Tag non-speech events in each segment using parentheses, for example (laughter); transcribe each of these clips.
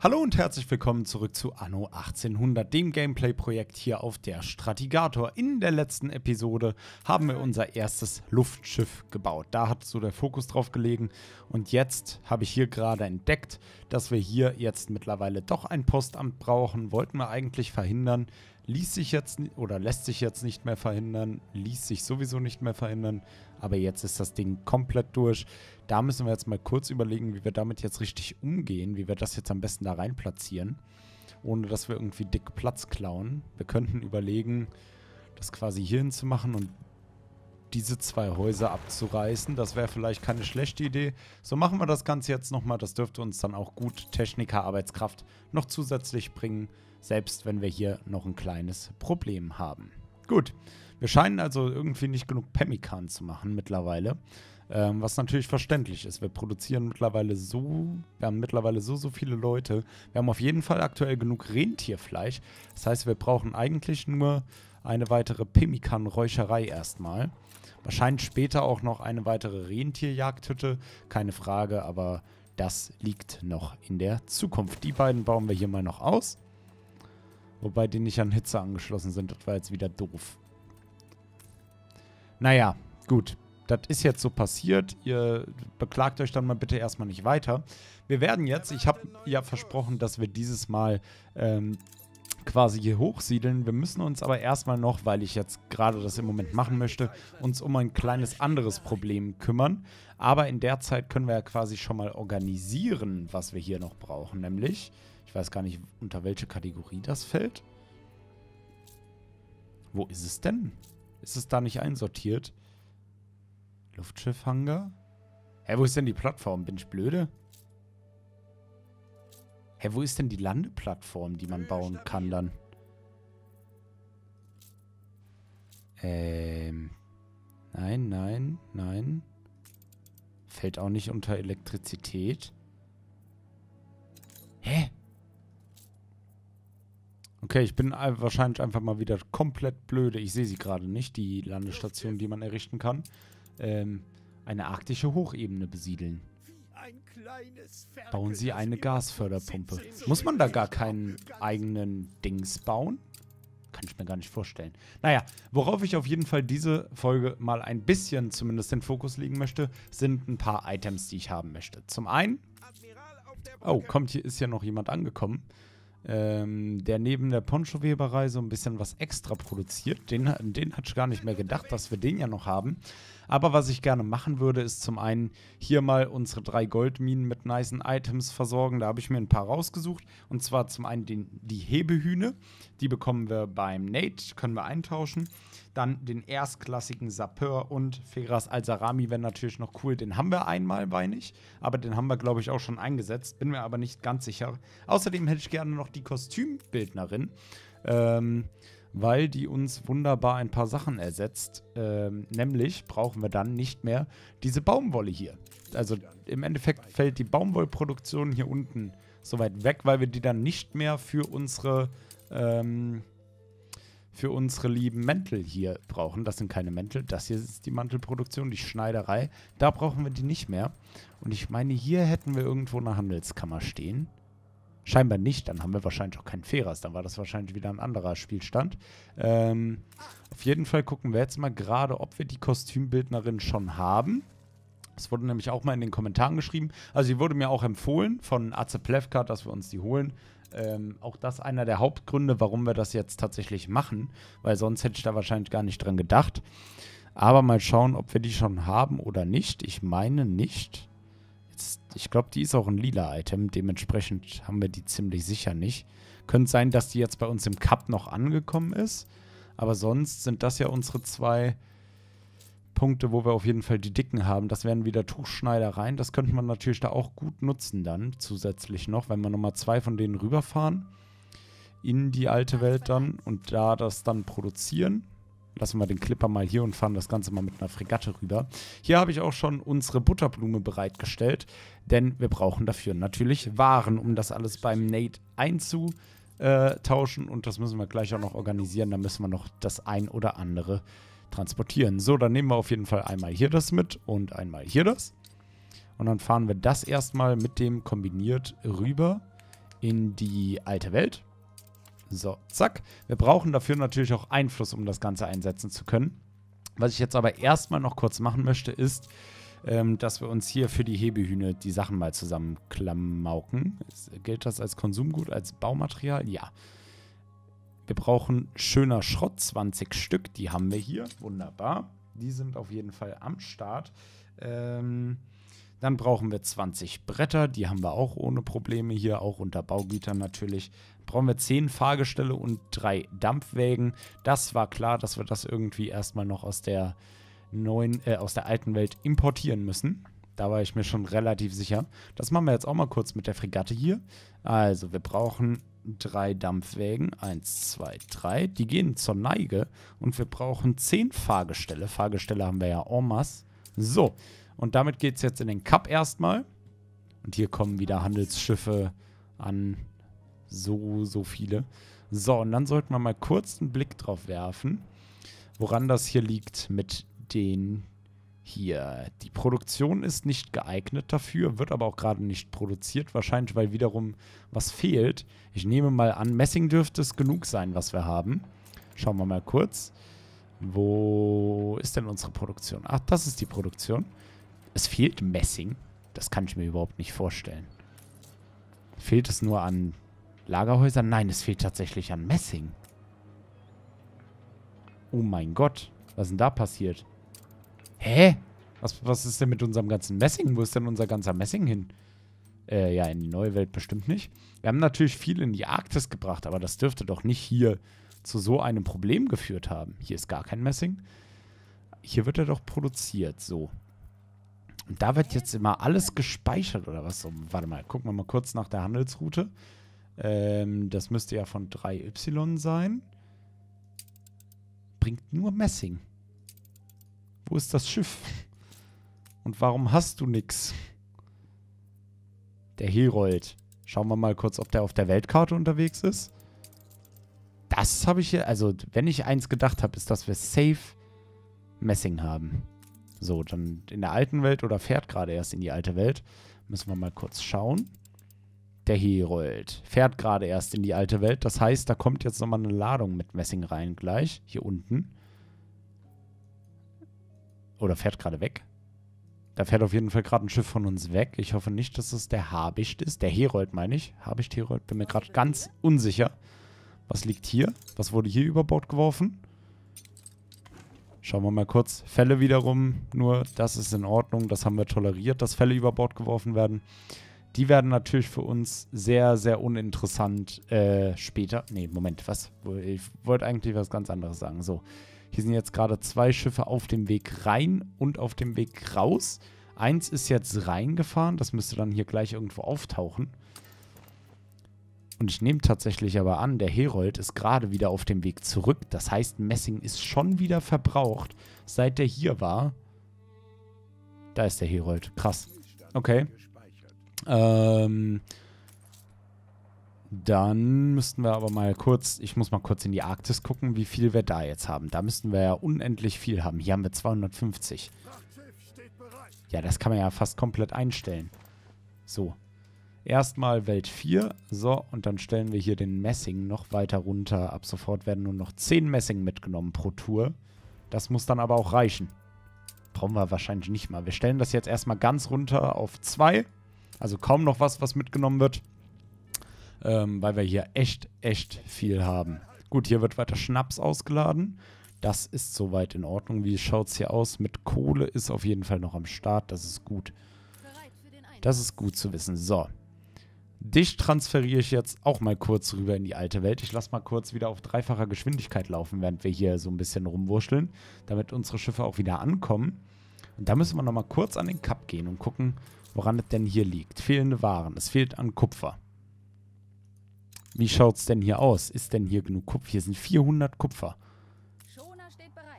Hallo und herzlich willkommen zurück zu Anno 1800, dem Gameplay-Projekt hier auf der Stratigator. In der letzten Episode haben wir unser erstes Luftschiff gebaut. Da hat so der Fokus drauf gelegen und jetzt habe ich hier gerade entdeckt, dass wir hier jetzt mittlerweile doch ein Postamt brauchen. Wollten wir eigentlich verhindern, ließ sich jetzt oder lässt sich jetzt nicht mehr verhindern, ließ sich sowieso nicht mehr verhindern, aber jetzt ist das Ding komplett durch. Da müssen wir jetzt mal kurz überlegen, wie wir damit jetzt richtig umgehen, wie wir das jetzt am besten da rein platzieren, ohne dass wir irgendwie dick Platz klauen. Wir könnten überlegen, das quasi hierhin zu machen und diese zwei Häuser abzureißen. Das wäre vielleicht keine schlechte Idee. So machen wir das Ganze jetzt nochmal. Das dürfte uns dann auch gut Techniker-Arbeitskraft noch zusätzlich bringen, selbst wenn wir hier noch ein kleines Problem haben. Gut, wir scheinen also irgendwie nicht genug Pemmikan zu machen mittlerweile. Ähm, was natürlich verständlich ist. Wir produzieren mittlerweile so, wir haben mittlerweile so, so viele Leute. Wir haben auf jeden Fall aktuell genug Rentierfleisch. Das heißt, wir brauchen eigentlich nur eine weitere Pemmikan-Räucherei erstmal. Wahrscheinlich später auch noch eine weitere Rentierjagdhütte. Keine Frage, aber das liegt noch in der Zukunft. Die beiden bauen wir hier mal noch aus. Wobei die nicht an Hitze angeschlossen sind. Das war jetzt wieder doof. Naja, gut das ist jetzt so passiert, ihr beklagt euch dann mal bitte erstmal nicht weiter. Wir werden jetzt, ich habe ja versprochen, dass wir dieses Mal ähm, quasi hier hochsiedeln. Wir müssen uns aber erstmal noch, weil ich jetzt gerade das im Moment machen möchte, uns um ein kleines anderes Problem kümmern. Aber in der Zeit können wir ja quasi schon mal organisieren, was wir hier noch brauchen. Nämlich, ich weiß gar nicht, unter welche Kategorie das fällt. Wo ist es denn? Ist es da nicht einsortiert? Luftschiffhanger? Hä, wo ist denn die Plattform? Bin ich blöde? Hä, wo ist denn die Landeplattform, die man äh, bauen kann dann? Ähm. Nein, nein, nein. Fällt auch nicht unter Elektrizität. Hä? Okay, ich bin wahrscheinlich einfach mal wieder komplett blöde. Ich sehe sie gerade nicht, die Landestation, die man errichten kann ähm, eine arktische Hochebene besiedeln. Bauen Sie eine Gasförderpumpe. Muss man da gar keinen eigenen Dings bauen? Kann ich mir gar nicht vorstellen. Naja, worauf ich auf jeden Fall diese Folge mal ein bisschen zumindest den Fokus legen möchte, sind ein paar Items, die ich haben möchte. Zum einen... Oh, kommt hier, ist ja noch jemand angekommen ähm, der neben der Poncho-Weberei so ein bisschen was extra produziert. Den, den hatte ich gar nicht mehr gedacht, dass wir den ja noch haben. Aber was ich gerne machen würde, ist zum einen hier mal unsere drei Goldminen mit niceen Items versorgen. Da habe ich mir ein paar rausgesucht. Und zwar zum einen den, die Hebehühne. Die bekommen wir beim Nate, können wir eintauschen. Dann den erstklassigen Sapeur und Ferras Al-Sarami wäre natürlich noch cool. Den haben wir einmal, meine ich. Aber den haben wir, glaube ich, auch schon eingesetzt. Bin mir aber nicht ganz sicher. Außerdem hätte ich gerne noch die Kostümbildnerin. Ähm, weil die uns wunderbar ein paar Sachen ersetzt. Ähm, nämlich brauchen wir dann nicht mehr diese Baumwolle hier. Also im Endeffekt fällt die Baumwollproduktion hier unten so weit weg, weil wir die dann nicht mehr für unsere ähm, für unsere lieben Mäntel hier brauchen. Das sind keine Mäntel, das hier ist die Mantelproduktion, die Schneiderei. Da brauchen wir die nicht mehr. Und ich meine, hier hätten wir irgendwo eine Handelskammer stehen. Scheinbar nicht, dann haben wir wahrscheinlich auch keinen Feras. Dann war das wahrscheinlich wieder ein anderer Spielstand. Ähm, auf jeden Fall gucken wir jetzt mal gerade, ob wir die Kostümbildnerin schon haben. Das wurde nämlich auch mal in den Kommentaren geschrieben. Also, die wurde mir auch empfohlen von Aze Plevka, dass wir uns die holen. Ähm, auch das einer der Hauptgründe, warum wir das jetzt tatsächlich machen, weil sonst hätte ich da wahrscheinlich gar nicht dran gedacht. Aber mal schauen, ob wir die schon haben oder nicht. Ich meine nicht. Jetzt, ich glaube, die ist auch ein lila Item. Dementsprechend haben wir die ziemlich sicher nicht. Könnte sein, dass die jetzt bei uns im Cup noch angekommen ist. Aber sonst sind das ja unsere zwei Punkte, wo wir auf jeden Fall die Dicken haben. Das wären wieder Tuchschneidereien. Das könnte man natürlich da auch gut nutzen dann zusätzlich noch, wenn wir nochmal zwei von denen rüberfahren in die alte Welt dann und da das dann produzieren. Lassen wir den Clipper mal hier und fahren das Ganze mal mit einer Fregatte rüber. Hier habe ich auch schon unsere Butterblume bereitgestellt, denn wir brauchen dafür natürlich Waren, um das alles beim Nate einzutauschen. Und das müssen wir gleich auch noch organisieren. Da müssen wir noch das ein oder andere äh, transportieren. So, dann nehmen wir auf jeden Fall einmal hier das mit und einmal hier das. Und dann fahren wir das erstmal mit dem kombiniert rüber in die alte Welt. So, zack. Wir brauchen dafür natürlich auch Einfluss, um das Ganze einsetzen zu können. Was ich jetzt aber erstmal noch kurz machen möchte, ist, ähm, dass wir uns hier für die Hebehühne die Sachen mal zusammenklamauken. Gilt das als Konsumgut, als Baumaterial? Ja. Wir brauchen schöner Schrott, 20 Stück, die haben wir hier. Wunderbar. Die sind auf jeden Fall am Start. Ähm, dann brauchen wir 20 Bretter, die haben wir auch ohne Probleme hier, auch unter Baugütern natürlich. Brauchen wir 10 Fahrgestelle und 3 Dampfwägen. Das war klar, dass wir das irgendwie erstmal noch aus der neuen, äh, aus der alten Welt importieren müssen. Da war ich mir schon relativ sicher. Das machen wir jetzt auch mal kurz mit der Fregatte hier. Also, wir brauchen drei Dampfwägen. Eins, zwei, drei. Die gehen zur Neige und wir brauchen zehn Fahrgestelle. Fahrgestelle haben wir ja en masse. So, und damit geht es jetzt in den Cup erstmal. Und hier kommen wieder Handelsschiffe an. So, so viele. So, und dann sollten wir mal kurz einen Blick drauf werfen, woran das hier liegt mit den hier. Die Produktion ist nicht geeignet dafür, wird aber auch gerade nicht produziert, wahrscheinlich weil wiederum was fehlt. Ich nehme mal an, Messing dürfte es genug sein, was wir haben. Schauen wir mal kurz. Wo ist denn unsere Produktion? Ach, das ist die Produktion. Es fehlt Messing. Das kann ich mir überhaupt nicht vorstellen. Fehlt es nur an Lagerhäusern? Nein, es fehlt tatsächlich an Messing. Oh mein Gott. Was ist denn da passiert? Hä? Was, was ist denn mit unserem ganzen Messing? Wo ist denn unser ganzer Messing hin? Äh, ja, in die neue Welt bestimmt nicht. Wir haben natürlich viel in die Arktis gebracht, aber das dürfte doch nicht hier zu so einem Problem geführt haben. Hier ist gar kein Messing. Hier wird er doch produziert, so. Und da wird jetzt immer alles gespeichert, oder was? So, warte mal, gucken wir mal kurz nach der Handelsroute. Ähm, das müsste ja von 3Y sein. Bringt nur Messing. Wo ist das Schiff? Und warum hast du nichts? Der Herold. Schauen wir mal kurz, ob der auf der Weltkarte unterwegs ist. Das habe ich hier... Also, wenn ich eins gedacht habe, ist, dass wir safe Messing haben. So, dann in der alten Welt oder fährt gerade erst in die alte Welt. Müssen wir mal kurz schauen. Der Herold fährt gerade erst in die alte Welt. Das heißt, da kommt jetzt nochmal eine Ladung mit Messing rein gleich. Hier unten. Oder fährt gerade weg. Da fährt auf jeden Fall gerade ein Schiff von uns weg. Ich hoffe nicht, dass es der Habicht ist. Der Herold, meine ich. Habicht, Herold. Bin mir gerade ganz unsicher. Was liegt hier? Was wurde hier über Bord geworfen? Schauen wir mal kurz. Fälle wiederum nur, das ist in Ordnung. Das haben wir toleriert, dass Fälle über Bord geworfen werden. Die werden natürlich für uns sehr, sehr uninteressant äh, später. Ne, Moment, was? Ich wollte eigentlich was ganz anderes sagen. So. Hier sind jetzt gerade zwei Schiffe auf dem Weg rein und auf dem Weg raus. Eins ist jetzt reingefahren. Das müsste dann hier gleich irgendwo auftauchen. Und ich nehme tatsächlich aber an, der Herold ist gerade wieder auf dem Weg zurück. Das heißt, Messing ist schon wieder verbraucht, seit der hier war. Da ist der Herold. Krass. Okay. Ähm, dann müssten wir aber mal kurz, ich muss mal kurz in die Arktis gucken, wie viel wir da jetzt haben. Da müssten wir ja unendlich viel haben. Hier haben wir 250. Ja, das kann man ja fast komplett einstellen. So. Erstmal Welt 4. So, und dann stellen wir hier den Messing noch weiter runter. Ab sofort werden nur noch 10 Messing mitgenommen pro Tour. Das muss dann aber auch reichen. Brauchen wir wahrscheinlich nicht mal. Wir stellen das jetzt erstmal ganz runter auf 2. Also kaum noch was, was mitgenommen wird ähm, weil wir hier echt, echt viel haben. Gut, hier wird weiter Schnaps ausgeladen. Das ist soweit in Ordnung. Wie schaut es hier aus? Mit Kohle ist auf jeden Fall noch am Start. Das ist gut. Das ist gut zu wissen. So. Dich transferiere ich jetzt auch mal kurz rüber in die alte Welt. Ich lasse mal kurz wieder auf dreifacher Geschwindigkeit laufen, während wir hier so ein bisschen rumwurschteln, damit unsere Schiffe auch wieder ankommen. Und da müssen wir nochmal kurz an den Cup gehen und gucken, woran es denn hier liegt. Fehlende Waren. Es fehlt an Kupfer. Wie schaut es denn hier aus? Ist denn hier genug Kupfer? Hier sind 400 Kupfer.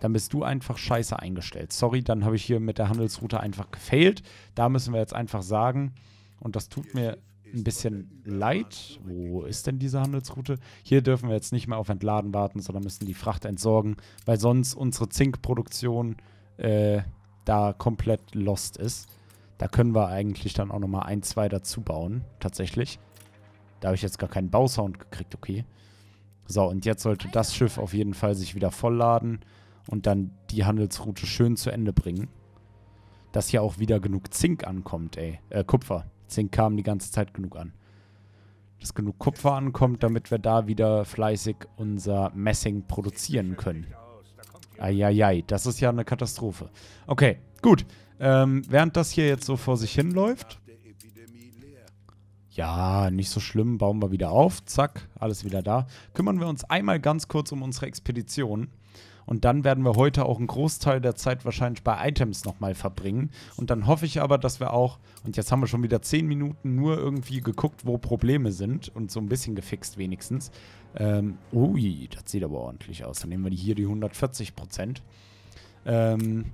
Dann bist du einfach scheiße eingestellt. Sorry, dann habe ich hier mit der Handelsroute einfach gefailt. Da müssen wir jetzt einfach sagen, und das tut mir ein bisschen leid. Wo ist denn diese Handelsroute? Hier dürfen wir jetzt nicht mehr auf Entladen warten, sondern müssen die Fracht entsorgen, weil sonst unsere Zinkproduktion äh, da komplett lost ist. Da können wir eigentlich dann auch nochmal ein, zwei dazu bauen, tatsächlich. Da habe ich jetzt gar keinen Bausound gekriegt, okay. So, und jetzt sollte das Schiff auf jeden Fall sich wieder vollladen und dann die Handelsroute schön zu Ende bringen. Dass hier auch wieder genug Zink ankommt, ey. Äh, Kupfer. Zink kam die ganze Zeit genug an. Dass genug Kupfer ankommt, damit wir da wieder fleißig unser Messing produzieren können. Eieiei, das ist ja eine Katastrophe. Okay, gut. Ähm, während das hier jetzt so vor sich hinläuft, ja, nicht so schlimm, bauen wir wieder auf, zack, alles wieder da. Kümmern wir uns einmal ganz kurz um unsere Expedition. Und dann werden wir heute auch einen Großteil der Zeit wahrscheinlich bei Items nochmal verbringen. Und dann hoffe ich aber, dass wir auch, und jetzt haben wir schon wieder 10 Minuten nur irgendwie geguckt, wo Probleme sind und so ein bisschen gefixt wenigstens. Ähm, ui, das sieht aber ordentlich aus. Dann nehmen wir hier die 140 Prozent. Ähm,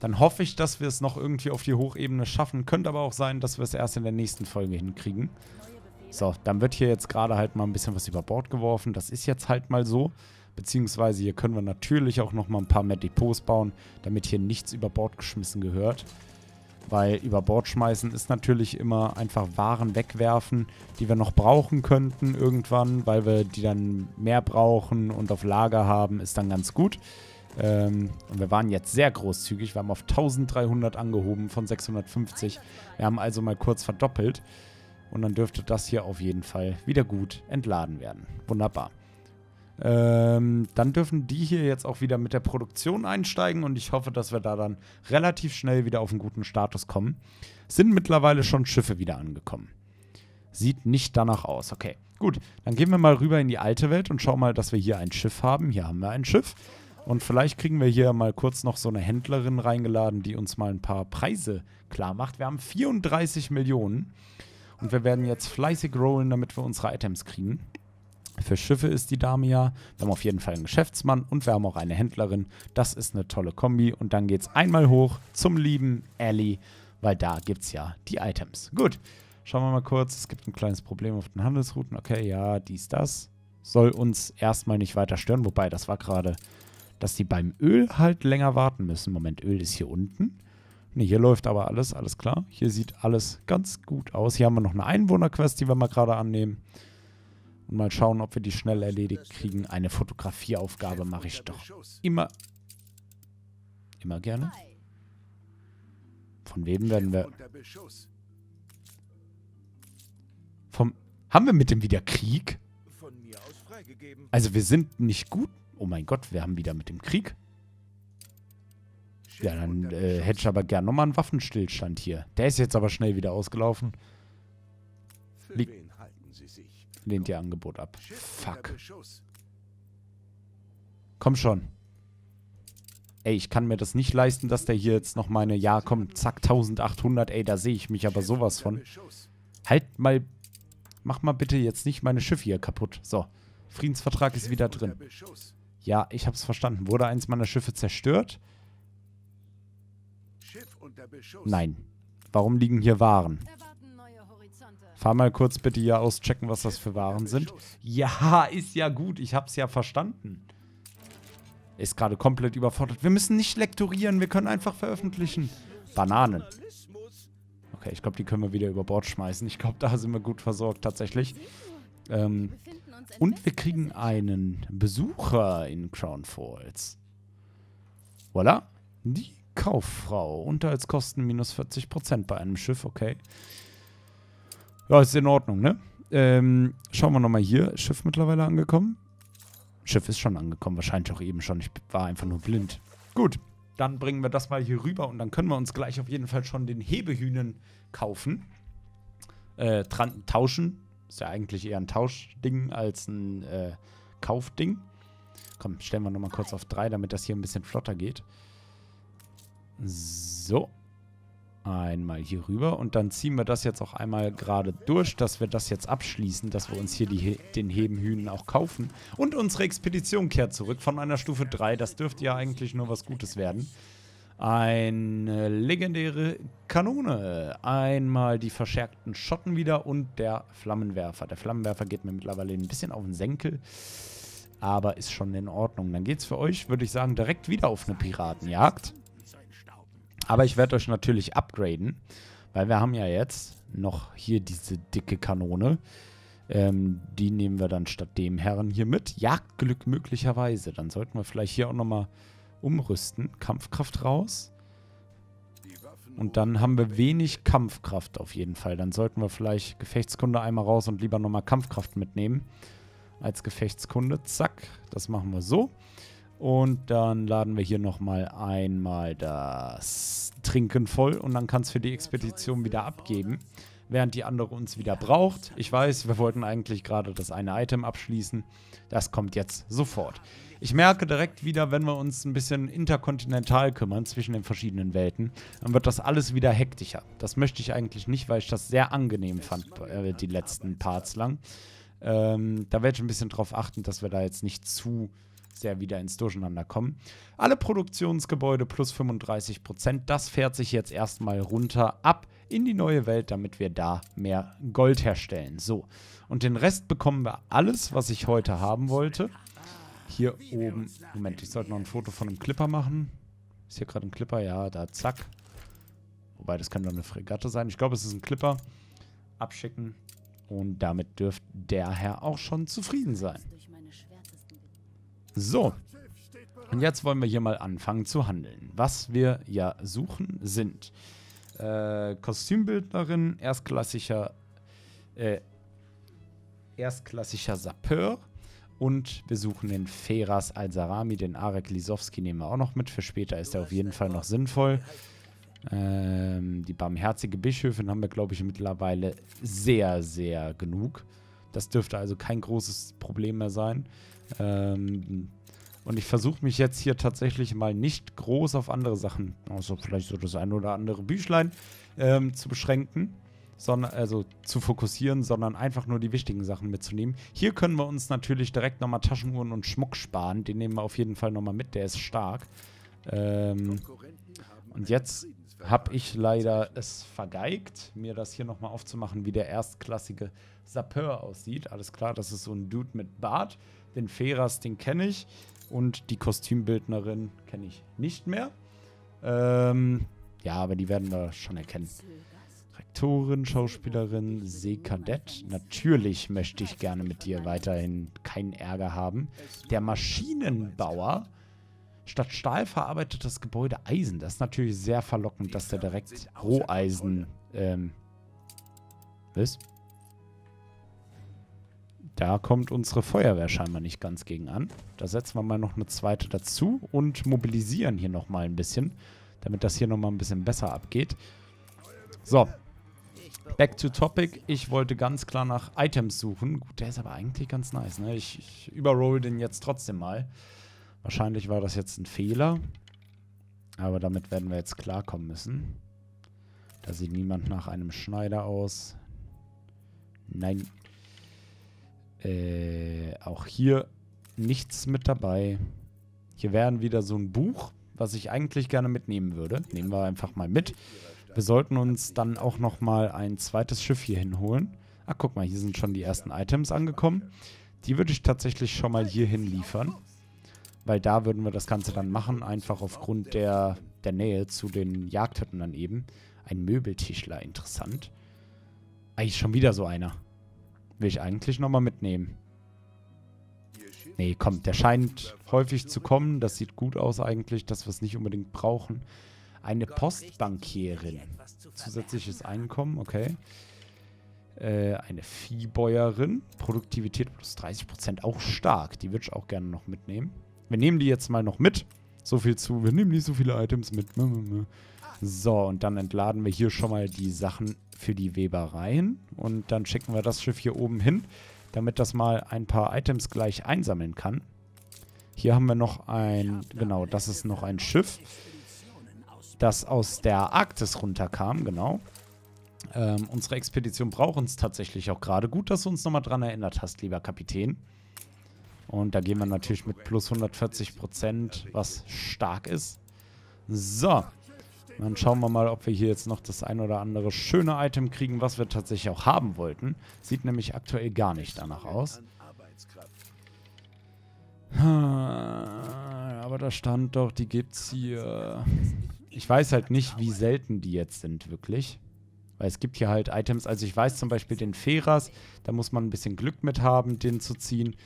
dann hoffe ich, dass wir es noch irgendwie auf die Hochebene schaffen. Könnte aber auch sein, dass wir es erst in der nächsten Folge hinkriegen. So, dann wird hier jetzt gerade halt mal ein bisschen was über Bord geworfen. Das ist jetzt halt mal so. Beziehungsweise hier können wir natürlich auch noch mal ein paar mehr Depots bauen, damit hier nichts über Bord geschmissen gehört. Weil über Bord schmeißen ist natürlich immer einfach Waren wegwerfen, die wir noch brauchen könnten irgendwann, weil wir die dann mehr brauchen und auf Lager haben, ist dann ganz gut. Ähm, und wir waren jetzt sehr großzügig. Wir haben auf 1300 angehoben von 650. Wir haben also mal kurz verdoppelt. Und dann dürfte das hier auf jeden Fall wieder gut entladen werden. Wunderbar. Ähm, dann dürfen die hier jetzt auch wieder mit der Produktion einsteigen und ich hoffe, dass wir da dann relativ schnell wieder auf einen guten Status kommen. Sind mittlerweile schon Schiffe wieder angekommen. Sieht nicht danach aus. Okay, gut. Dann gehen wir mal rüber in die alte Welt und schauen mal, dass wir hier ein Schiff haben. Hier haben wir ein Schiff. Und vielleicht kriegen wir hier mal kurz noch so eine Händlerin reingeladen, die uns mal ein paar Preise klar macht. Wir haben 34 Millionen und wir werden jetzt fleißig rollen, damit wir unsere Items kriegen. Für Schiffe ist die Dame ja. Wir haben auf jeden Fall einen Geschäftsmann und wir haben auch eine Händlerin. Das ist eine tolle Kombi. Und dann geht's einmal hoch zum lieben Ellie, weil da gibt's ja die Items. Gut, schauen wir mal kurz. Es gibt ein kleines Problem auf den Handelsrouten. Okay, ja, dies, das. Soll uns erstmal nicht weiter stören, wobei das war gerade dass die beim Öl halt länger warten müssen. Moment, Öl ist hier unten. Ne, hier läuft aber alles, alles klar. Hier sieht alles ganz gut aus. Hier haben wir noch eine Einwohnerquest, die wir mal gerade annehmen. Und mal schauen, ob wir die schnell erledigt kriegen. Eine Fotografieaufgabe mache ich doch immer, immer gerne. Von wem werden wir... Vom... Haben wir mit dem wieder Krieg? Also wir sind nicht gut oh mein Gott, wir haben wieder mit dem Krieg. Ja, dann äh, hätte ich aber gern nochmal einen Waffenstillstand hier. Der ist jetzt aber schnell wieder ausgelaufen. Lie Lehnt ihr Angebot ab. Fuck. Komm schon. Ey, ich kann mir das nicht leisten, dass der hier jetzt noch meine... Ja, komm, zack, 1800. Ey, da sehe ich mich aber sowas von. Halt mal... Mach mal bitte jetzt nicht meine Schiffe hier kaputt. So. Friedensvertrag ist wieder drin. Ja, ich hab's verstanden. Wurde eins meiner Schiffe zerstört? Schiff Nein. Warum liegen hier Waren? Fahr mal kurz bitte hier auschecken, was das für Waren sind. Ja, ist ja gut. Ich hab's ja verstanden. Ist gerade komplett überfordert. Wir müssen nicht lektorieren. Wir können einfach veröffentlichen. Bananen. Okay, ich glaube, die können wir wieder über Bord schmeißen. Ich glaube, da sind wir gut versorgt tatsächlich. Ähm, und wir kriegen einen Besucher in Crown Falls. Voilà. Die Kauffrau. Unterhaltskosten minus 40% bei einem Schiff, okay. Ja, ist in Ordnung, ne? Ähm, schauen wir nochmal hier. Schiff mittlerweile angekommen. Schiff ist schon angekommen, wahrscheinlich auch eben schon. Ich war einfach nur blind. Gut, dann bringen wir das mal hier rüber und dann können wir uns gleich auf jeden Fall schon den Hebehühnen kaufen. Äh, tauschen, ist ja eigentlich eher ein Tauschding als ein äh, Kaufding. Komm, stellen wir nochmal kurz auf 3, damit das hier ein bisschen flotter geht. So. Einmal hier rüber und dann ziehen wir das jetzt auch einmal gerade durch, dass wir das jetzt abschließen, dass wir uns hier die, den Hebenhühnen auch kaufen. Und unsere Expedition kehrt zurück von einer Stufe 3. Das dürfte ja eigentlich nur was Gutes werden. Eine legendäre Kanone. Einmal die verschärkten Schotten wieder und der Flammenwerfer. Der Flammenwerfer geht mir mittlerweile ein bisschen auf den Senkel. Aber ist schon in Ordnung. Dann geht's für euch, würde ich sagen, direkt wieder auf eine Piratenjagd. Aber ich werde euch natürlich upgraden. Weil wir haben ja jetzt noch hier diese dicke Kanone. Ähm, die nehmen wir dann statt dem Herren hier mit. Jagdglück möglicherweise. Dann sollten wir vielleicht hier auch nochmal Umrüsten. Kampfkraft raus. Und dann haben wir wenig Kampfkraft auf jeden Fall. Dann sollten wir vielleicht Gefechtskunde einmal raus und lieber nochmal Kampfkraft mitnehmen. Als Gefechtskunde. Zack. Das machen wir so. Und dann laden wir hier nochmal einmal das Trinken voll. Und dann kann es für die Expedition wieder abgeben während die andere uns wieder braucht. Ich weiß, wir wollten eigentlich gerade das eine Item abschließen. Das kommt jetzt sofort. Ich merke direkt wieder, wenn wir uns ein bisschen interkontinental kümmern zwischen den verschiedenen Welten, dann wird das alles wieder hektischer. Das möchte ich eigentlich nicht, weil ich das sehr angenehm fand, äh, die letzten Parts lang. Ähm, da werde ich ein bisschen drauf achten, dass wir da jetzt nicht zu sehr wieder ins Durcheinander kommen. Alle Produktionsgebäude plus 35 das fährt sich jetzt erstmal runter ab in die neue Welt, damit wir da mehr Gold herstellen. So, und den Rest bekommen wir alles, was ich heute haben wollte. Hier oben, Moment, ich sollte noch ein Foto von einem Clipper machen. Ist hier gerade ein Clipper? Ja, da, zack. Wobei, das kann doch eine Fregatte sein. Ich glaube, es ist ein Clipper. Abschicken. Und damit dürfte der Herr auch schon zufrieden sein. So. Und jetzt wollen wir hier mal anfangen zu handeln. Was wir ja suchen, sind äh, Kostümbildnerin, erstklassiger, äh, erstklassischer Sapeur. Und wir suchen den Feras Al-Sarami, den Arek Lisowski nehmen wir auch noch mit. Für später ist er auf jeden Fall noch sinnvoll. Ähm, die barmherzige Bischöfin haben wir, glaube ich, mittlerweile sehr, sehr genug. Das dürfte also kein großes Problem mehr sein. Ähm, und ich versuche mich jetzt hier tatsächlich mal nicht groß auf andere Sachen, außer also vielleicht so das ein oder andere Büchlein, ähm, zu beschränken, sondern, also zu fokussieren, sondern einfach nur die wichtigen Sachen mitzunehmen. Hier können wir uns natürlich direkt nochmal Taschenuhren und Schmuck sparen. Den nehmen wir auf jeden Fall nochmal mit, der ist stark. Ähm, und jetzt habe ich leider es vergeigt, mir das hier nochmal aufzumachen, wie der erstklassige Sapeur aussieht. Alles klar, das ist so ein Dude mit Bart. Den Feras, den kenne ich. Und die Kostümbildnerin kenne ich nicht mehr. Ähm, ja, aber die werden wir schon erkennen. Rektorin, Schauspielerin, Seekadett. Natürlich möchte ich gerne mit dir weiterhin keinen Ärger haben. Der Maschinenbauer. Statt Stahl verarbeitet das Gebäude Eisen. Das ist natürlich sehr verlockend, dass der direkt Roheisen. Ähm, was? Da kommt unsere Feuerwehr scheinbar nicht ganz gegen an. Da setzen wir mal noch eine zweite dazu und mobilisieren hier nochmal ein bisschen, damit das hier nochmal ein bisschen besser abgeht. So, back to topic. Ich wollte ganz klar nach Items suchen. Gut, der ist aber eigentlich ganz nice. Ne? Ich, ich überroll den jetzt trotzdem mal. Wahrscheinlich war das jetzt ein Fehler. Aber damit werden wir jetzt klarkommen müssen. Da sieht niemand nach einem Schneider aus. Nein, äh, auch hier nichts mit dabei. Hier wären wieder so ein Buch, was ich eigentlich gerne mitnehmen würde. Nehmen wir einfach mal mit. Wir sollten uns dann auch noch mal ein zweites Schiff hier hinholen. Ach, guck mal, hier sind schon die ersten Items angekommen. Die würde ich tatsächlich schon mal hier hinliefern. Weil da würden wir das Ganze dann machen, einfach aufgrund der, der Nähe zu den Jagdhütten dann eben. Ein Möbeltischler, interessant. Eigentlich schon wieder so einer. Will ich eigentlich nochmal mitnehmen. Nee, komm, der scheint häufig zu kommen. Das sieht gut aus eigentlich, dass wir es nicht unbedingt brauchen. Eine Postbankierin. Zusätzliches Einkommen, okay. Äh, eine Viehbäuerin. Produktivität plus 30%, auch stark. Die würde ich auch gerne noch mitnehmen. Wir nehmen die jetzt mal noch mit. So viel zu, wir nehmen nicht so viele Items mit. So, und dann entladen wir hier schon mal die Sachen für die Webereien. Und dann schicken wir das Schiff hier oben hin, damit das mal ein paar Items gleich einsammeln kann. Hier haben wir noch ein, genau, das ist noch ein Schiff, das aus der Arktis runterkam, genau. Ähm, unsere Expedition braucht uns tatsächlich auch gerade. Gut, dass du uns nochmal dran erinnert hast, lieber Kapitän. Und da gehen wir natürlich mit plus 140 Prozent, was stark ist. So, dann schauen wir mal, ob wir hier jetzt noch das ein oder andere schöne Item kriegen, was wir tatsächlich auch haben wollten. Sieht nämlich aktuell gar nicht danach aus. Ah, aber da stand doch, die gibt's hier. Ich weiß halt nicht, wie selten die jetzt sind, wirklich. Weil es gibt hier halt Items, also ich weiß zum Beispiel den Feras, da muss man ein bisschen Glück mit haben, den zu ziehen.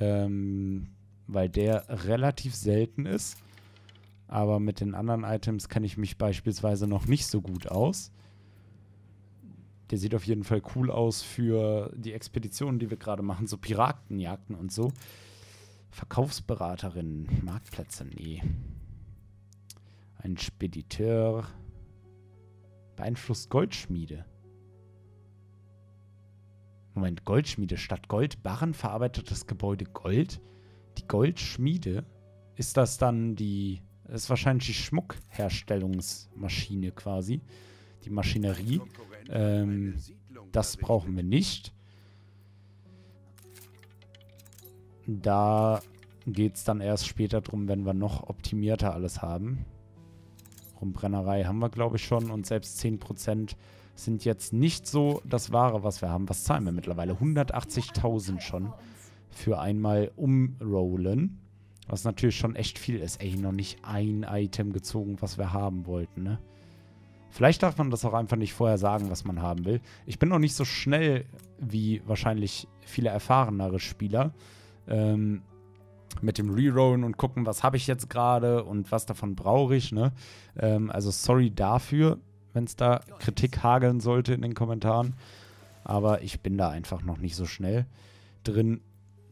Ähm, weil der relativ selten ist aber mit den anderen Items kenne ich mich beispielsweise noch nicht so gut aus. Der sieht auf jeden Fall cool aus für die Expeditionen, die wir gerade machen, so Piratenjagden und so. Verkaufsberaterin, Marktplätze, nee. Ein Spediteur. Beeinflusst Goldschmiede. Moment, Goldschmiede statt Goldbarren das Gebäude Gold? Die Goldschmiede? Ist das dann die das ist wahrscheinlich die Schmuckherstellungsmaschine quasi, die Maschinerie. Ähm, das brauchen wir nicht. Da geht es dann erst später drum, wenn wir noch optimierter alles haben. Rumbrennerei haben wir, glaube ich, schon. Und selbst 10% sind jetzt nicht so das Wahre, was wir haben. Was zahlen wir mittlerweile? 180.000 schon für einmal umrollen. Was natürlich schon echt viel ist. Ey, noch nicht ein Item gezogen, was wir haben wollten, ne? Vielleicht darf man das auch einfach nicht vorher sagen, was man haben will. Ich bin noch nicht so schnell wie wahrscheinlich viele erfahrenere Spieler. Ähm, mit dem Rerollen und gucken, was habe ich jetzt gerade und was davon brauche ich. Ne? Ähm, also sorry dafür, wenn es da Kritik hageln sollte in den Kommentaren. Aber ich bin da einfach noch nicht so schnell drin.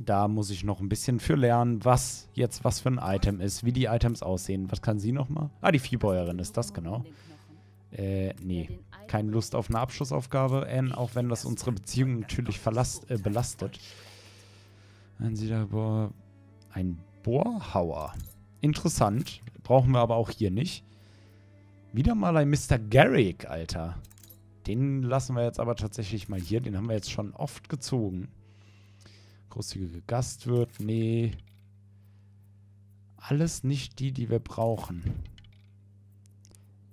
Da muss ich noch ein bisschen für lernen, was jetzt was für ein Item ist, wie die Items aussehen. Was kann sie nochmal? Ah, die Viehbäuerin ist das, genau. Äh, nee. Keine Lust auf eine Abschlussaufgabe, Anne, auch wenn das unsere Beziehung natürlich verlast, äh, belastet. Ein Siederbohr. Ein Bohrhauer. Interessant. Brauchen wir aber auch hier nicht. Wieder mal ein Mr. Garrick, Alter. Den lassen wir jetzt aber tatsächlich mal hier. Den haben wir jetzt schon oft gezogen. Großzügige Gastwirt, nee. Alles nicht die, die wir brauchen.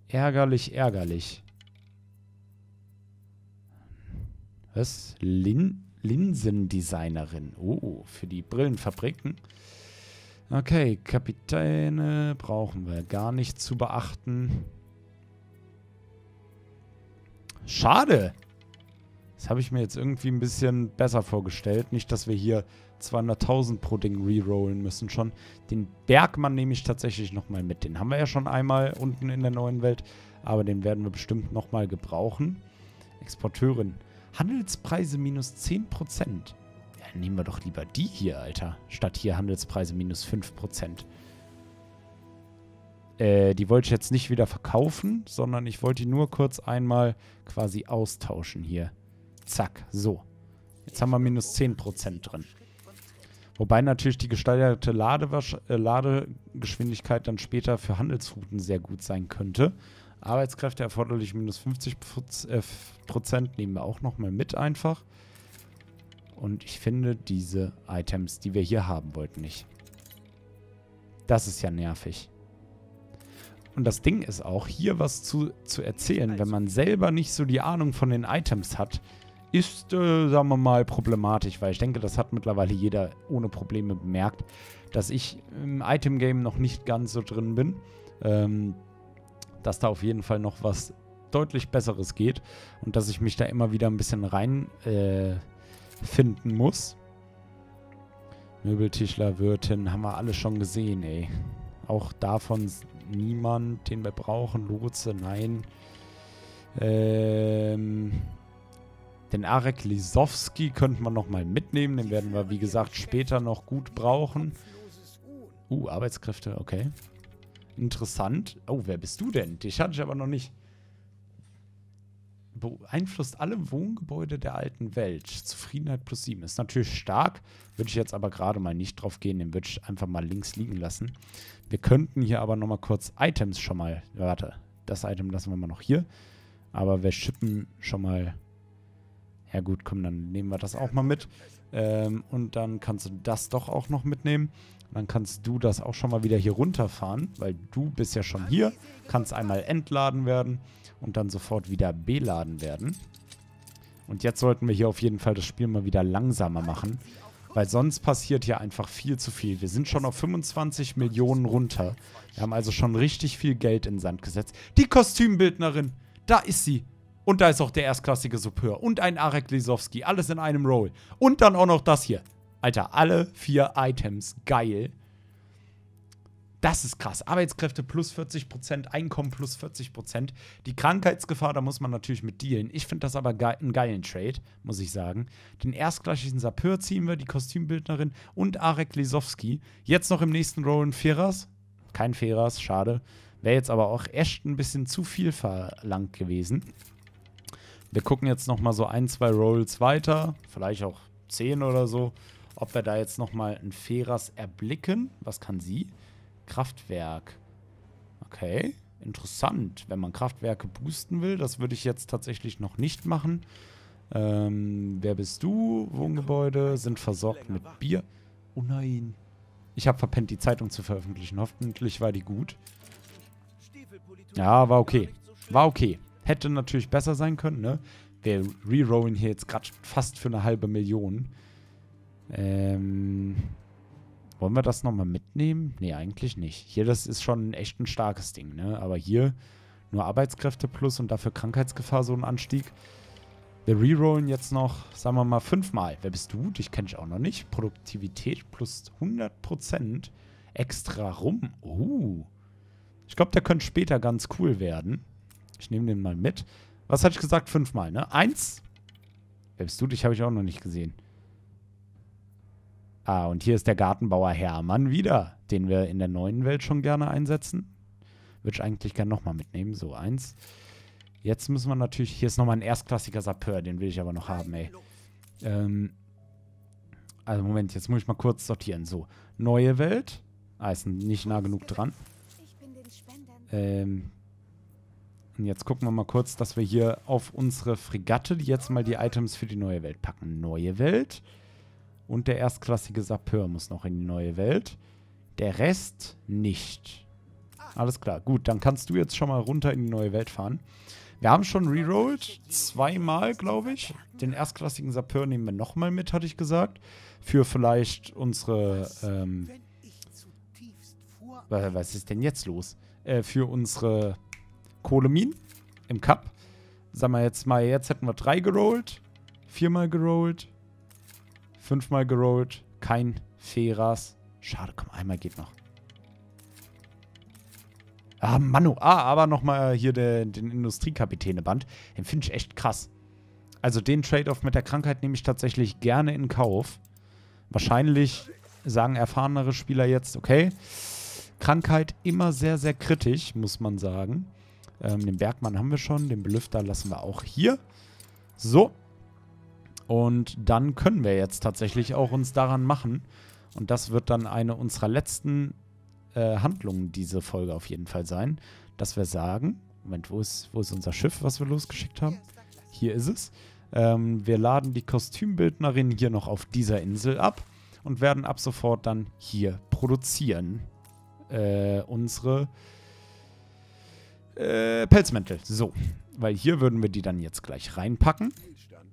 Ärgerlich, ärgerlich. Was? Lin Linsendesignerin. Oh, für die Brillenfabriken. Okay, Kapitäne brauchen wir gar nicht zu beachten. Schade. Das habe ich mir jetzt irgendwie ein bisschen besser vorgestellt. Nicht, dass wir hier 200.000 pro Ding rerollen müssen schon. Den Bergmann nehme ich tatsächlich nochmal mit. Den haben wir ja schon einmal unten in der neuen Welt. Aber den werden wir bestimmt nochmal gebrauchen. Exporteurin. Handelspreise minus 10%. Ja, nehmen wir doch lieber die hier, Alter. Statt hier Handelspreise minus 5%. Äh, die wollte ich jetzt nicht wieder verkaufen, sondern ich wollte die nur kurz einmal quasi austauschen hier. Zack, so. Jetzt haben wir minus 10% drin. Wobei natürlich die gesteigerte Ladewasch äh, Ladegeschwindigkeit dann später für Handelsrouten sehr gut sein könnte. Arbeitskräfte erforderlich minus 50%, äh, nehmen wir auch nochmal mit einfach. Und ich finde diese Items, die wir hier haben wollten, nicht. Das ist ja nervig. Und das Ding ist auch, hier was zu, zu erzählen, wenn man selber nicht so die Ahnung von den Items hat, ist, äh, sagen wir mal, problematisch, weil ich denke, das hat mittlerweile jeder ohne Probleme bemerkt, dass ich im Item-Game noch nicht ganz so drin bin. Ähm, dass da auf jeden Fall noch was deutlich Besseres geht und dass ich mich da immer wieder ein bisschen reinfinden äh, muss. Möbeltischler, Wirtin, haben wir alle schon gesehen, ey. Auch davon niemand, den wir brauchen. Lotse, nein. Ähm, den Arek Lisowski könnte man nochmal mitnehmen. Den werden wir, wie gesagt, später noch gut brauchen. Uh, Arbeitskräfte, okay. Interessant. Oh, wer bist du denn? Dich hatte ich aber noch nicht. Beeinflusst alle Wohngebäude der alten Welt. Zufriedenheit plus 7. Ist natürlich stark. Würde ich jetzt aber gerade mal nicht drauf gehen. Den würde ich einfach mal links liegen lassen. Wir könnten hier aber nochmal kurz Items schon mal... Warte, das Item lassen wir mal noch hier. Aber wir schippen schon mal ja gut, komm, dann nehmen wir das auch mal mit. Ähm, und dann kannst du das doch auch noch mitnehmen. Dann kannst du das auch schon mal wieder hier runterfahren, weil du bist ja schon hier. Kannst einmal entladen werden und dann sofort wieder beladen werden. Und jetzt sollten wir hier auf jeden Fall das Spiel mal wieder langsamer machen, weil sonst passiert hier einfach viel zu viel. Wir sind schon auf 25 Millionen runter. Wir haben also schon richtig viel Geld in Sand gesetzt. Die Kostümbildnerin, da ist sie. Und da ist auch der erstklassige Supeur und ein Arek Lisowski. Alles in einem Roll. Und dann auch noch das hier. Alter, alle vier Items. Geil. Das ist krass. Arbeitskräfte plus 40%, Einkommen plus 40%. Die Krankheitsgefahr, da muss man natürlich mit dealen. Ich finde das aber ge einen geilen Trade, muss ich sagen. Den erstklassigen Sapeur ziehen wir, die Kostümbildnerin und Arek Lisowski. Jetzt noch im nächsten Roll ein Feras. Kein Feras, schade. Wäre jetzt aber auch echt ein bisschen zu viel verlangt gewesen. Wir gucken jetzt nochmal so ein, zwei Rolls weiter, vielleicht auch zehn oder so, ob wir da jetzt nochmal ein Feras erblicken. Was kann sie? Kraftwerk. Okay, interessant. Wenn man Kraftwerke boosten will, das würde ich jetzt tatsächlich noch nicht machen. Ähm, wer bist du? Wohngebäude sind versorgt mit Bier. Oh nein. Ich habe verpennt, die Zeitung zu veröffentlichen. Hoffentlich war die gut. Ja, war okay. War okay. Hätte natürlich besser sein können, ne? Wir rerollen hier jetzt gerade fast für eine halbe Million. Ähm, wollen wir das nochmal mitnehmen? Nee, eigentlich nicht. Hier, das ist schon echt ein starkes Ding, ne? Aber hier nur Arbeitskräfte plus und dafür Krankheitsgefahr so ein Anstieg. Wir rerollen jetzt noch, sagen wir mal, fünfmal. Wer bist du? Dich kenne ich auch noch nicht. Produktivität plus 100% extra rum. Oh. Uh. Ich glaube, der könnte später ganz cool werden. Ich nehme den mal mit. Was hatte ich gesagt? Fünfmal, ne? Eins. Wer du? Dich habe ich auch noch nicht gesehen. Ah, und hier ist der Gartenbauer Hermann wieder, den wir in der neuen Welt schon gerne einsetzen. Würde ich eigentlich gerne nochmal mitnehmen. So, eins. Jetzt müssen wir natürlich... Hier ist nochmal ein erstklassiger Sapeur. Den will ich aber noch haben, ey. Ähm... Also Moment, jetzt muss ich mal kurz sortieren. So, neue Welt. Ah, ist nicht nah genug dran. Ähm, und jetzt gucken wir mal kurz, dass wir hier auf unsere Fregatte jetzt mal die Items für die neue Welt packen. Neue Welt. Und der erstklassige Sapeur muss noch in die neue Welt. Der Rest nicht. Alles klar. Gut, dann kannst du jetzt schon mal runter in die neue Welt fahren. Wir haben schon rerollt. Zweimal, glaube ich. Den erstklassigen Sapeur nehmen wir nochmal mit, hatte ich gesagt. Für vielleicht unsere... Ähm, was ist denn jetzt los? Äh, für unsere Kohlemin im Cup. Sagen wir jetzt mal, jetzt hätten wir drei gerollt, viermal gerollt, fünfmal gerollt, kein Feras. Schade, komm, einmal geht noch. Ah, Manu, ah, aber nochmal hier der, den Industriekapitäne-Band. Den finde ich echt krass. Also den Trade-off mit der Krankheit nehme ich tatsächlich gerne in Kauf. Wahrscheinlich sagen erfahrenere Spieler jetzt, okay, Krankheit immer sehr, sehr kritisch, muss man sagen. Ähm, den Bergmann haben wir schon, den Belüfter lassen wir auch hier. So. Und dann können wir jetzt tatsächlich auch uns daran machen. Und das wird dann eine unserer letzten äh, Handlungen diese Folge auf jeden Fall sein, dass wir sagen, Moment, wo ist, wo ist unser Schiff, was wir losgeschickt haben? Hier ist es. Ähm, wir laden die Kostümbildnerin hier noch auf dieser Insel ab und werden ab sofort dann hier produzieren. Äh, unsere äh, Pelzmäntel. So. Weil hier würden wir die dann jetzt gleich reinpacken.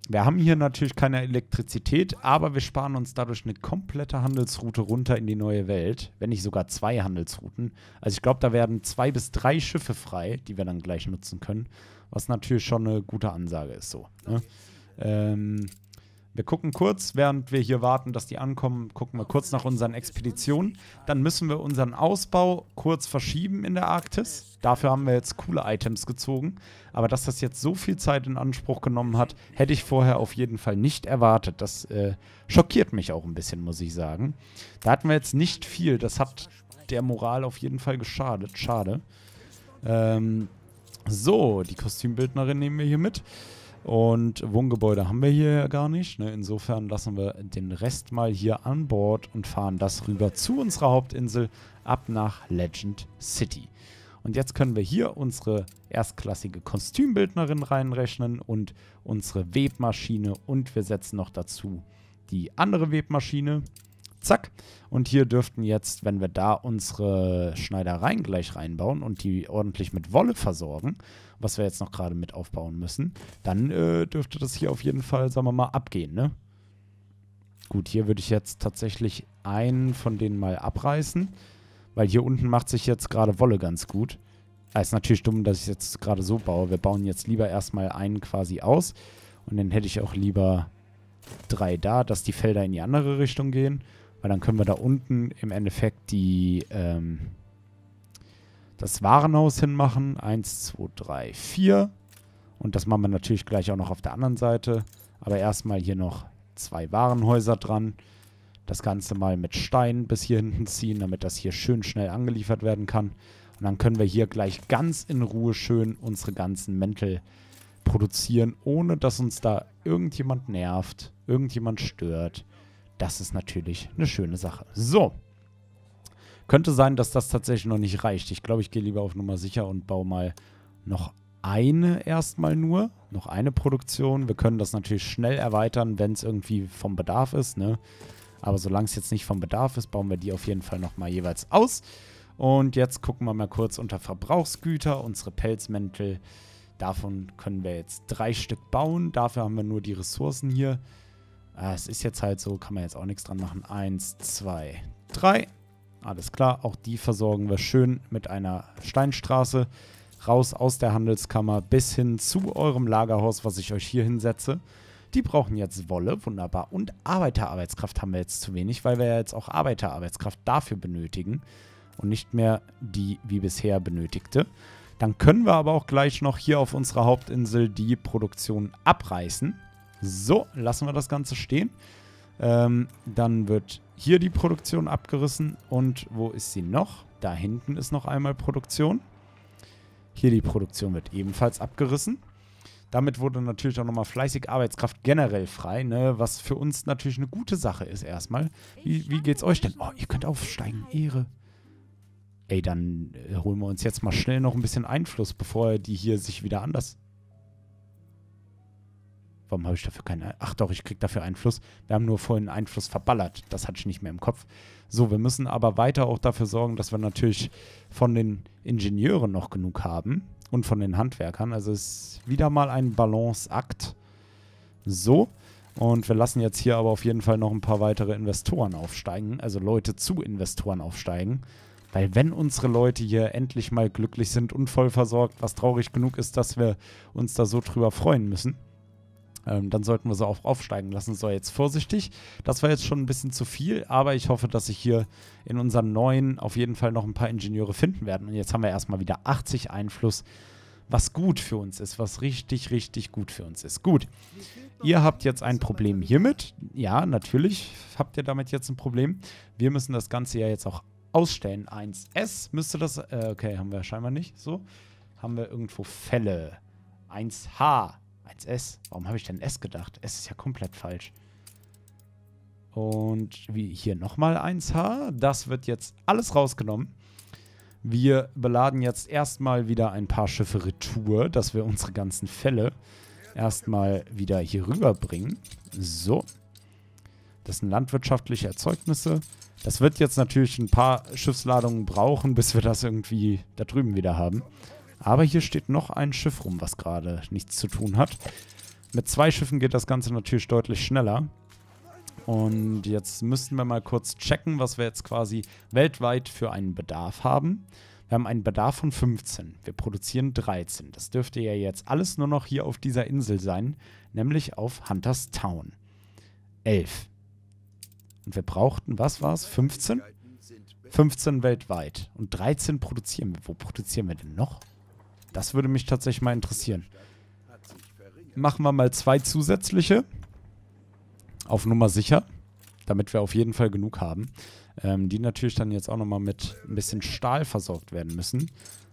Wir haben hier natürlich keine Elektrizität, aber wir sparen uns dadurch eine komplette Handelsroute runter in die neue Welt, wenn nicht sogar zwei Handelsrouten. Also ich glaube, da werden zwei bis drei Schiffe frei, die wir dann gleich nutzen können, was natürlich schon eine gute Ansage ist so. Ne? Ähm, wir gucken kurz, während wir hier warten, dass die ankommen, gucken wir kurz nach unseren Expeditionen. Dann müssen wir unseren Ausbau kurz verschieben in der Arktis. Dafür haben wir jetzt coole Items gezogen. Aber dass das jetzt so viel Zeit in Anspruch genommen hat, hätte ich vorher auf jeden Fall nicht erwartet. Das äh, schockiert mich auch ein bisschen, muss ich sagen. Da hatten wir jetzt nicht viel. Das hat der Moral auf jeden Fall geschadet. Schade. Ähm, so, die Kostümbildnerin nehmen wir hier mit. Und Wohngebäude haben wir hier gar nicht. Ne? Insofern lassen wir den Rest mal hier an Bord und fahren das rüber zu unserer Hauptinsel ab nach Legend City. Und jetzt können wir hier unsere erstklassige Kostümbildnerin reinrechnen und unsere Webmaschine. Und wir setzen noch dazu die andere Webmaschine. Zack. Und hier dürften jetzt, wenn wir da unsere Schneidereien gleich reinbauen und die ordentlich mit Wolle versorgen, was wir jetzt noch gerade mit aufbauen müssen, dann äh, dürfte das hier auf jeden Fall, sagen wir mal, abgehen, ne? Gut, hier würde ich jetzt tatsächlich einen von denen mal abreißen, weil hier unten macht sich jetzt gerade Wolle ganz gut. Es ah, ist natürlich dumm, dass ich jetzt gerade so baue. Wir bauen jetzt lieber erstmal einen quasi aus und dann hätte ich auch lieber drei da, dass die Felder in die andere Richtung gehen, weil dann können wir da unten im Endeffekt die, ähm, das Warenhaus hinmachen. Eins, zwei, drei, vier. Und das machen wir natürlich gleich auch noch auf der anderen Seite. Aber erstmal hier noch zwei Warenhäuser dran. Das Ganze mal mit Stein bis hier hinten ziehen, damit das hier schön schnell angeliefert werden kann. Und dann können wir hier gleich ganz in Ruhe schön unsere ganzen Mäntel produzieren, ohne dass uns da irgendjemand nervt, irgendjemand stört. Das ist natürlich eine schöne Sache. So, könnte sein, dass das tatsächlich noch nicht reicht. Ich glaube, ich gehe lieber auf Nummer sicher und baue mal noch eine erstmal nur. Noch eine Produktion. Wir können das natürlich schnell erweitern, wenn es irgendwie vom Bedarf ist. Ne? Aber solange es jetzt nicht vom Bedarf ist, bauen wir die auf jeden Fall nochmal jeweils aus. Und jetzt gucken wir mal kurz unter Verbrauchsgüter, unsere Pelzmäntel. Davon können wir jetzt drei Stück bauen. Dafür haben wir nur die Ressourcen hier. Ah, es ist jetzt halt so, kann man jetzt auch nichts dran machen. Eins, zwei, drei. Alles klar, auch die versorgen wir schön mit einer Steinstraße. Raus aus der Handelskammer bis hin zu eurem Lagerhaus, was ich euch hier hinsetze. Die brauchen jetzt Wolle, wunderbar. Und Arbeiterarbeitskraft haben wir jetzt zu wenig, weil wir ja jetzt auch Arbeiterarbeitskraft dafür benötigen und nicht mehr die wie bisher benötigte. Dann können wir aber auch gleich noch hier auf unserer Hauptinsel die Produktion abreißen. So, lassen wir das Ganze stehen. Ähm, dann wird hier die Produktion abgerissen. Und wo ist sie noch? Da hinten ist noch einmal Produktion. Hier die Produktion wird ebenfalls abgerissen. Damit wurde natürlich auch nochmal fleißig Arbeitskraft generell frei, ne? was für uns natürlich eine gute Sache ist erstmal. Wie, wie geht's euch denn? Oh, ihr könnt aufsteigen. Ehre. Ey, dann äh, holen wir uns jetzt mal schnell noch ein bisschen Einfluss, bevor die hier sich wieder anders Warum habe ich dafür keinen? Ach doch, ich kriege dafür Einfluss. Wir haben nur vorhin Einfluss verballert. Das hatte ich nicht mehr im Kopf. So, wir müssen aber weiter auch dafür sorgen, dass wir natürlich von den Ingenieuren noch genug haben und von den Handwerkern. Also es ist wieder mal ein Balanceakt. So. Und wir lassen jetzt hier aber auf jeden Fall noch ein paar weitere Investoren aufsteigen, also Leute zu Investoren aufsteigen. Weil wenn unsere Leute hier endlich mal glücklich sind und voll versorgt, was traurig genug ist, dass wir uns da so drüber freuen müssen, ähm, dann sollten wir sie auch aufsteigen lassen. So, jetzt vorsichtig. Das war jetzt schon ein bisschen zu viel, aber ich hoffe, dass sich hier in unseren neuen auf jeden Fall noch ein paar Ingenieure finden werden. Und jetzt haben wir erstmal wieder 80 Einfluss, was gut für uns ist, was richtig, richtig gut für uns ist. Gut, ihr habt jetzt ein Problem hiermit. Ja, natürlich habt ihr damit jetzt ein Problem. Wir müssen das Ganze ja jetzt auch ausstellen. 1S müsste das. Äh, okay, haben wir scheinbar nicht. So. Haben wir irgendwo Fälle. 1H. 1S. Warum habe ich denn S gedacht? S ist ja komplett falsch. Und wie hier nochmal 1H. Das wird jetzt alles rausgenommen. Wir beladen jetzt erstmal wieder ein paar Schiffe retour, dass wir unsere ganzen Fälle erstmal wieder hier rüberbringen. So. Das sind landwirtschaftliche Erzeugnisse. Das wird jetzt natürlich ein paar Schiffsladungen brauchen, bis wir das irgendwie da drüben wieder haben. Aber hier steht noch ein Schiff rum, was gerade nichts zu tun hat. Mit zwei Schiffen geht das Ganze natürlich deutlich schneller. Und jetzt müssten wir mal kurz checken, was wir jetzt quasi weltweit für einen Bedarf haben. Wir haben einen Bedarf von 15. Wir produzieren 13. Das dürfte ja jetzt alles nur noch hier auf dieser Insel sein, nämlich auf Hunters Town. 11. Und wir brauchten, was war es? 15? 15 weltweit. Und 13 produzieren wir. Wo produzieren wir denn noch? Das würde mich tatsächlich mal interessieren. Machen wir mal zwei zusätzliche. Auf Nummer sicher. Damit wir auf jeden Fall genug haben. Ähm, die natürlich dann jetzt auch nochmal mit ein bisschen Stahl versorgt werden müssen.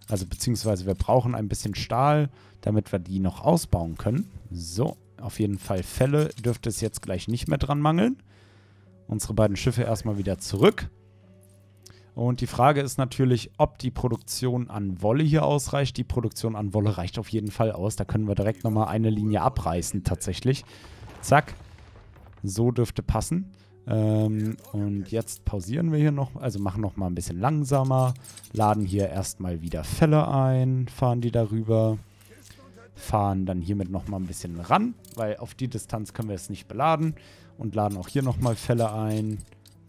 Also beziehungsweise wir brauchen ein bisschen Stahl, damit wir die noch ausbauen können. So, auf jeden Fall Fälle dürfte es jetzt gleich nicht mehr dran mangeln. Unsere beiden Schiffe erstmal wieder zurück. Und die Frage ist natürlich, ob die Produktion an Wolle hier ausreicht. Die Produktion an Wolle reicht auf jeden Fall aus. Da können wir direkt nochmal eine Linie abreißen tatsächlich. Zack. So dürfte passen. Ähm, und jetzt pausieren wir hier noch, also machen noch mal ein bisschen langsamer, laden hier erstmal wieder Fälle ein, fahren die darüber, fahren dann hiermit noch mal ein bisschen ran, weil auf die Distanz können wir es nicht beladen und laden auch hier noch mal Fälle ein.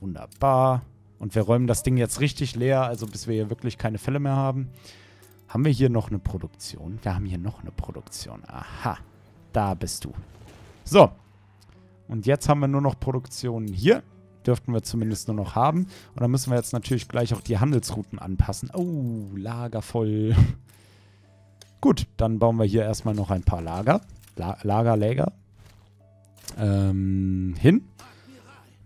Wunderbar. Und wir räumen das Ding jetzt richtig leer, also bis wir hier wirklich keine Fälle mehr haben. Haben wir hier noch eine Produktion? Wir haben hier noch eine Produktion. Aha, da bist du. So, und jetzt haben wir nur noch Produktionen hier. Dürften wir zumindest nur noch haben. Und dann müssen wir jetzt natürlich gleich auch die Handelsrouten anpassen. Oh, Lager voll. (laughs) Gut, dann bauen wir hier erstmal noch ein paar Lager. La Lager, Lager. Ähm, hin.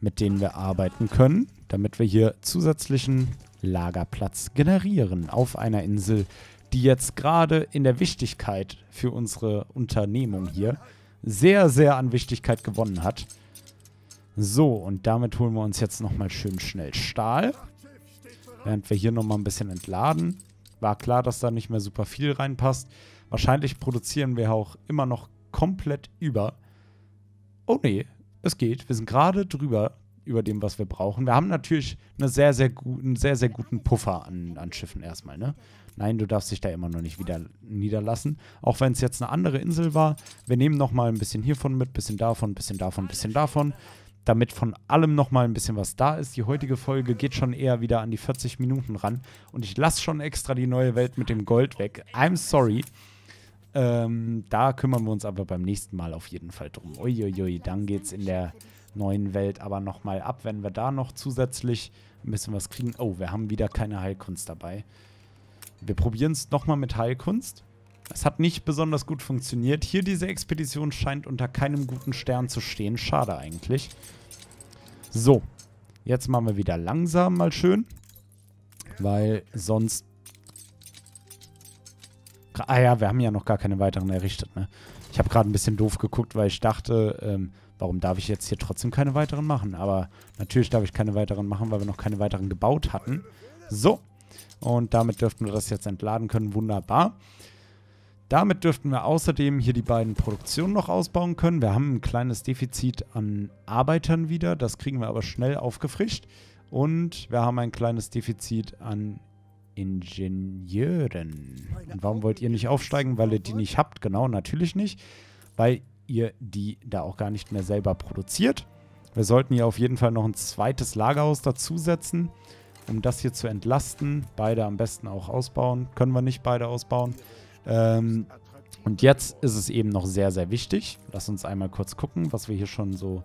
Mit denen wir arbeiten können damit wir hier zusätzlichen Lagerplatz generieren auf einer Insel, die jetzt gerade in der Wichtigkeit für unsere Unternehmung hier sehr, sehr an Wichtigkeit gewonnen hat. So, und damit holen wir uns jetzt nochmal schön schnell Stahl. Während wir hier nochmal ein bisschen entladen. War klar, dass da nicht mehr super viel reinpasst. Wahrscheinlich produzieren wir auch immer noch komplett über. Oh nee, es geht. Wir sind gerade drüber über dem, was wir brauchen. Wir haben natürlich eine sehr, sehr einen sehr, sehr guten Puffer an, an Schiffen erstmal, ne? Nein, du darfst dich da immer noch nicht wieder niederlassen. Auch wenn es jetzt eine andere Insel war. Wir nehmen nochmal ein bisschen hiervon mit, ein bisschen davon, ein bisschen davon, ein bisschen davon. Damit von allem nochmal ein bisschen was da ist. Die heutige Folge geht schon eher wieder an die 40 Minuten ran. Und ich lasse schon extra die neue Welt mit dem Gold weg. I'm sorry. Ähm, da kümmern wir uns aber beim nächsten Mal auf jeden Fall drum. Uiuiui, dann geht's in der neuen Welt aber nochmal ab, wenn wir da noch zusätzlich ein bisschen was kriegen. Oh, wir haben wieder keine Heilkunst dabei. Wir probieren es nochmal mit Heilkunst. Es hat nicht besonders gut funktioniert. Hier diese Expedition scheint unter keinem guten Stern zu stehen. Schade eigentlich. So, jetzt machen wir wieder langsam mal schön, weil sonst Ah ja, wir haben ja noch gar keine weiteren errichtet, ne? Ich habe gerade ein bisschen doof geguckt, weil ich dachte, ähm, warum darf ich jetzt hier trotzdem keine weiteren machen? Aber natürlich darf ich keine weiteren machen, weil wir noch keine weiteren gebaut hatten. So, und damit dürften wir das jetzt entladen können. Wunderbar. Damit dürften wir außerdem hier die beiden Produktionen noch ausbauen können. Wir haben ein kleines Defizit an Arbeitern wieder. Das kriegen wir aber schnell aufgefrischt. Und wir haben ein kleines Defizit an Ingenieuren. Und warum wollt ihr nicht aufsteigen? Weil ihr die nicht habt? Genau, natürlich nicht. Weil ihr die da auch gar nicht mehr selber produziert. Wir sollten hier auf jeden Fall noch ein zweites Lagerhaus dazusetzen, um das hier zu entlasten. Beide am besten auch ausbauen. Können wir nicht beide ausbauen. Ähm, und jetzt ist es eben noch sehr, sehr wichtig. Lass uns einmal kurz gucken, was wir hier schon so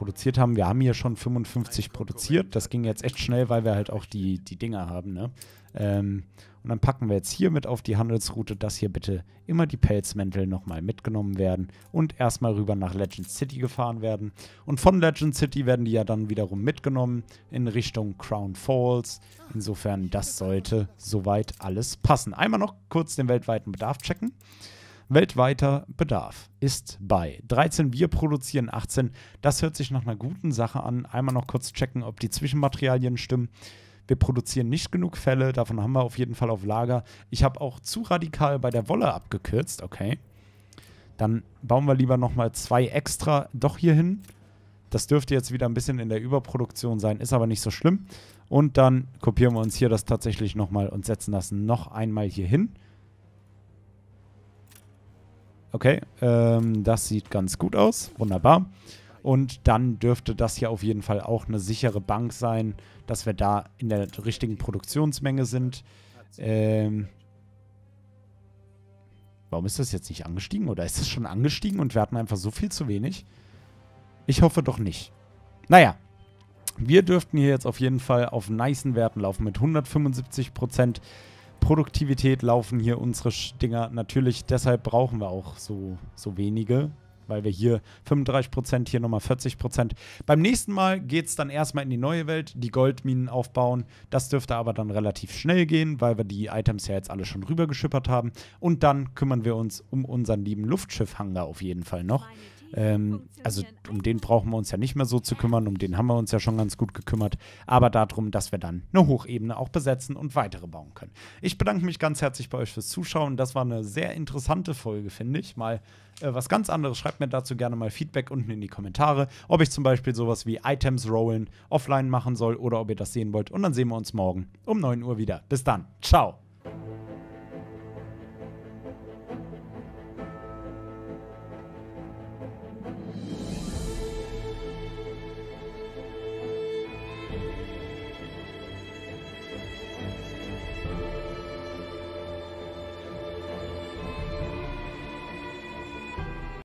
produziert haben. Wir haben hier schon 55 produziert. Das ging jetzt echt schnell, weil wir halt auch die, die Dinger haben. Ne? Ähm, und dann packen wir jetzt hier mit auf die Handelsroute, dass hier bitte immer die Pelzmäntel nochmal mitgenommen werden und erstmal rüber nach Legend City gefahren werden. Und von Legend City werden die ja dann wiederum mitgenommen in Richtung Crown Falls. Insofern, das sollte soweit alles passen. Einmal noch kurz den weltweiten Bedarf checken. Weltweiter Bedarf ist bei 13, wir produzieren 18. Das hört sich nach einer guten Sache an. Einmal noch kurz checken, ob die Zwischenmaterialien stimmen. Wir produzieren nicht genug Fälle, davon haben wir auf jeden Fall auf Lager. Ich habe auch zu radikal bei der Wolle abgekürzt, okay. Dann bauen wir lieber nochmal zwei extra doch hier hin. Das dürfte jetzt wieder ein bisschen in der Überproduktion sein, ist aber nicht so schlimm. Und dann kopieren wir uns hier das tatsächlich nochmal und setzen das noch einmal hier hin. Okay, ähm, das sieht ganz gut aus. Wunderbar. Und dann dürfte das hier auf jeden Fall auch eine sichere Bank sein, dass wir da in der richtigen Produktionsmenge sind. Ähm, warum ist das jetzt nicht angestiegen? Oder ist das schon angestiegen und wir hatten einfach so viel zu wenig? Ich hoffe doch nicht. Naja, wir dürften hier jetzt auf jeden Fall auf niceen Werten laufen mit 175 Prozent. Produktivität laufen hier unsere Dinger natürlich. Deshalb brauchen wir auch so, so wenige, weil wir hier 35 Prozent, hier nochmal 40 Prozent. Beim nächsten Mal geht es dann erstmal in die neue Welt, die Goldminen aufbauen. Das dürfte aber dann relativ schnell gehen, weil wir die Items ja jetzt alle schon rübergeschippert haben. Und dann kümmern wir uns um unseren lieben Luftschiffhanger auf jeden Fall noch. Meine ähm, also um den brauchen wir uns ja nicht mehr so zu kümmern, um den haben wir uns ja schon ganz gut gekümmert, aber darum, dass wir dann eine Hochebene auch besetzen und weitere bauen können. Ich bedanke mich ganz herzlich bei euch fürs Zuschauen. Das war eine sehr interessante Folge, finde ich. Mal äh, was ganz anderes. Schreibt mir dazu gerne mal Feedback unten in die Kommentare, ob ich zum Beispiel sowas wie Items rollen offline machen soll oder ob ihr das sehen wollt. Und dann sehen wir uns morgen um 9 Uhr wieder. Bis dann. Ciao.